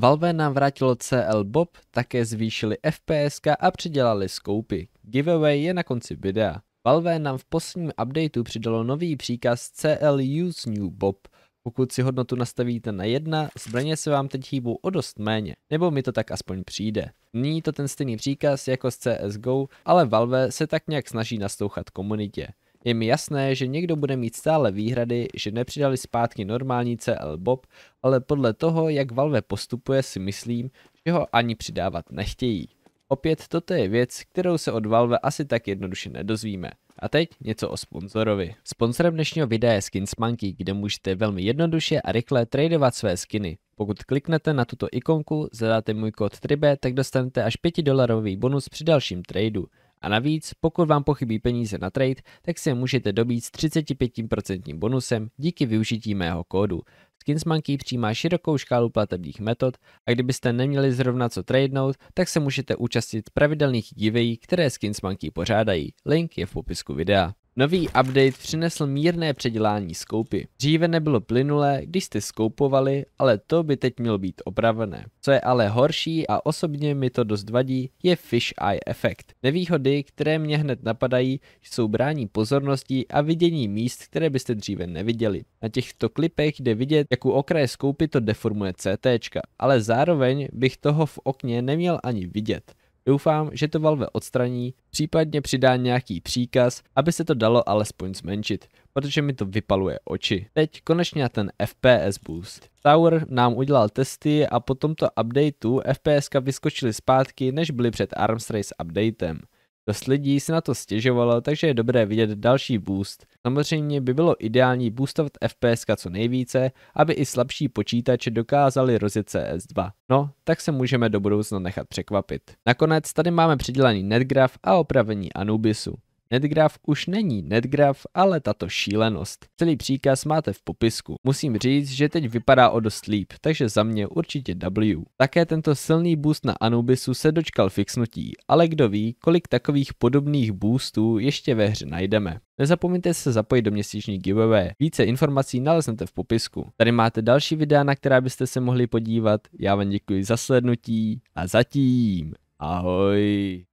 Valve nám vrátilo CL Bob, také zvýšili FPS a přidělali skoupy. Giveaway je na konci videa. Valve nám v posledním updateu přidalo nový příkaz CL Use New Bob. Pokud si hodnotu nastavíte na 1, zbraně se vám teď hýbou o dost méně, nebo mi to tak aspoň přijde. Není to ten stejný příkaz jako z CSGO, ale Valve se tak nějak snaží nastouchat komunitě. Je mi jasné, že někdo bude mít stále výhrady, že nepřidali zpátky normální CL Bob, ale podle toho, jak Valve postupuje, si myslím, že ho ani přidávat nechtějí. Opět toto je věc, kterou se od Valve asi tak jednoduše nedozvíme. A teď něco o sponzorovi. Sponzorem dnešního videa je Skins Monkey, kde můžete velmi jednoduše a rychle tradovat své skiny. Pokud kliknete na tuto ikonku, zadáte můj kód TRIBE, tak dostanete až 5 dolarový bonus při dalším tradu. A navíc, pokud vám pochybí peníze na trade, tak se můžete dobít s 35% bonusem díky využití mého kódu. Skinsmonkey přijímá širokou škálu platebních metod a kdybyste neměli zrovna co tradenout, tak se můžete účastnit pravidelných giveaway, které Skinsmonkey pořádají. Link je v popisku videa. Nový update přinesl mírné předělání skoupy. Dříve nebylo plynulé, když jste skoupovali, ale to by teď mělo být opravené. Co je ale horší a osobně mi to dost vadí, je fish eye efekt. Nevýhody, které mě hned napadají, jsou brání pozornosti a vidění míst, které byste dříve neviděli. Na těchto klipech jde vidět, jak u okraje skoupy to deformuje CT, ale zároveň bych toho v okně neměl ani vidět. Doufám, že to Valve odstraní, případně přidá nějaký příkaz, aby se to dalo alespoň zmenšit, protože mi to vypaluje oči. Teď konečně na ten FPS boost. Tower nám udělal testy a po tomto updateu FPS vyskočily zpátky, než byly před Arms Race updatem. Dost lidí se na to stěžovalo, takže je dobré vidět další boost. Samozřejmě by bylo ideální boostovat FPS co nejvíce, aby i slabší počítače dokázali rozjet CS2. No, tak se můžeme do budoucna nechat překvapit. Nakonec tady máme přidělený netgraf a opravení Anubisu. Netgraf už není netgraf, ale tato šílenost. Celý příkaz máte v popisku. Musím říct, že teď vypadá o dost líp, takže za mě určitě W. Také tento silný boost na Anubisu se dočkal fixnutí, ale kdo ví, kolik takových podobných boostů ještě ve hře najdeme. Nezapomeňte se zapojit do měsíční giveaway. Více informací naleznete v popisku. Tady máte další videa, na která byste se mohli podívat. Já vám děkuji za slednutí a zatím. Ahoj.